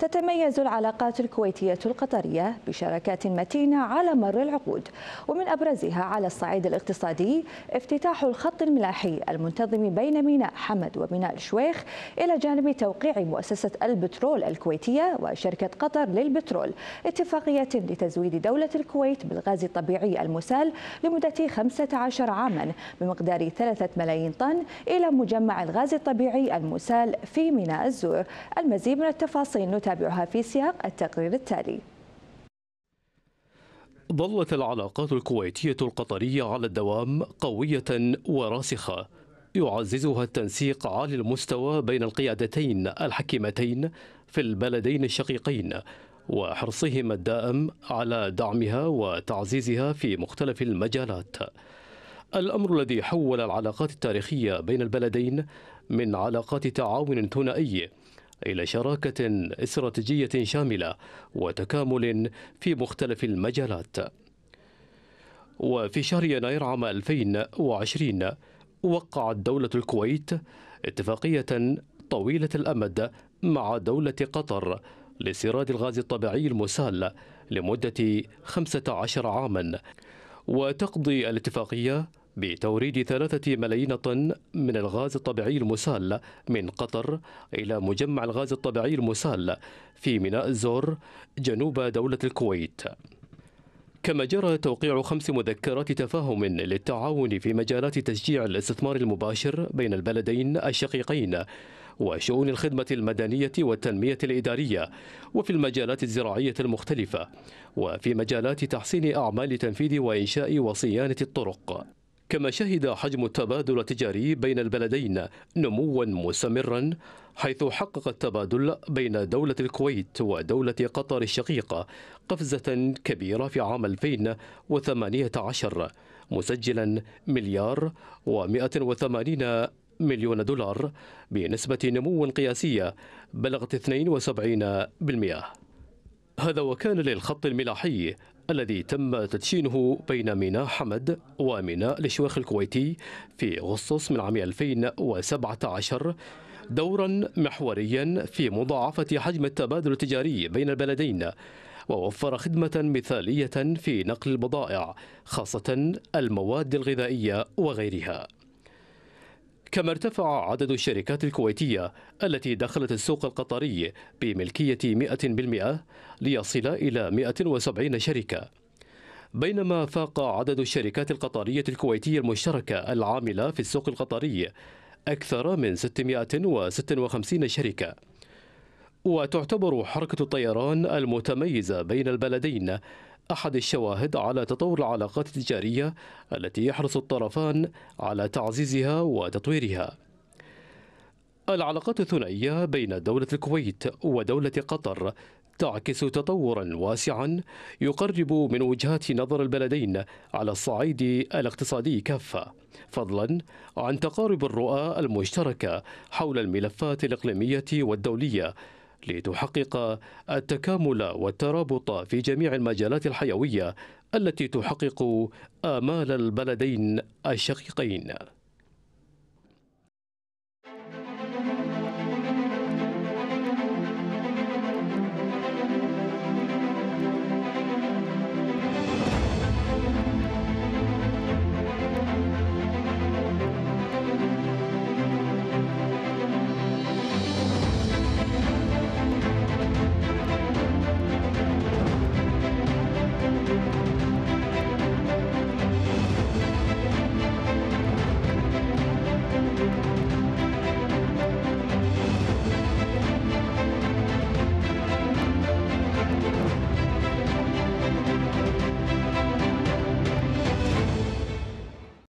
تتميز العلاقات الكويتية القطرية بشراكات متينة على مر العقود ومن أبرزها على الصعيد الاقتصادي افتتاح الخط الملاحي المنتظم بين ميناء حمد وميناء الشويخ إلى جانب توقيع مؤسسة البترول الكويتية وشركة قطر للبترول اتفاقية لتزويد دولة الكويت بالغاز الطبيعي المسال لمدة 15 عاما بمقدار 3 ملايين طن إلى مجمع الغاز الطبيعي المسال في ميناء الزور المزيد من التفاصيل نتابع نتابعها في سياق التقرير التالي ظلت العلاقات الكويتية القطرية على الدوام قوية وراسخة يعززها التنسيق عالي المستوى بين القيادتين الحكيمتين في البلدين الشقيقين وحرصهما الدائم على دعمها وتعزيزها في مختلف المجالات الأمر الذي حول العلاقات التاريخية بين البلدين من علاقات تعاون ثنائي إلى شراكة استراتيجية شاملة وتكامل في مختلف المجالات وفي شهر يناير عام 2020 وقعت دولة الكويت اتفاقية طويلة الأمد مع دولة قطر لاستيراد الغاز الطبيعي المسال لمدة 15 عاما وتقضي الاتفاقية بتوريد ثلاثة ملايين طن من الغاز الطبيعي المسال من قطر إلى مجمع الغاز الطبيعي المسال في ميناء زور جنوب دولة الكويت كما جرى توقيع خمس مذكرات تفاهم للتعاون في مجالات تشجيع الاستثمار المباشر بين البلدين الشقيقين وشؤون الخدمة المدنية والتنمية الإدارية وفي المجالات الزراعية المختلفة وفي مجالات تحسين أعمال تنفيذ وإنشاء وصيانة الطرق كما شهد حجم التبادل التجاري بين البلدين نموا مستمرا حيث حقق التبادل بين دولة الكويت ودولة قطر الشقيقة قفزة كبيرة في عام 2018 مسجلا مليار و180 مليون دولار بنسبة نمو قياسية بلغت 72% هذا وكان للخط الملاحي الذي تم تدشينه بين ميناء حمد وميناء الشويخ الكويتي في أغسطس من عام 2017 دورا محوريا في مضاعفة حجم التبادل التجاري بين البلدين ووفر خدمة مثالية في نقل البضائع خاصة المواد الغذائية وغيرها كما ارتفع عدد الشركات الكويتية التي دخلت السوق القطري بملكية 100% ليصل إلى 170 شركة بينما فاق عدد الشركات القطرية الكويتية المشتركة العاملة في السوق القطري أكثر من 656 شركة وتعتبر حركة الطيران المتميزة بين البلدين أحد الشواهد على تطور العلاقات التجارية التي يحرص الطرفان على تعزيزها وتطويرها. العلاقات الثنائية بين دولة الكويت ودولة قطر تعكس تطورا واسعا يقرب من وجهات نظر البلدين على الصعيد الاقتصادي كافة فضلا عن تقارب الرؤى المشتركة حول الملفات الإقليمية والدولية لتحقق التكامل والترابط في جميع المجالات الحيويه التي تحقق امال البلدين الشقيقين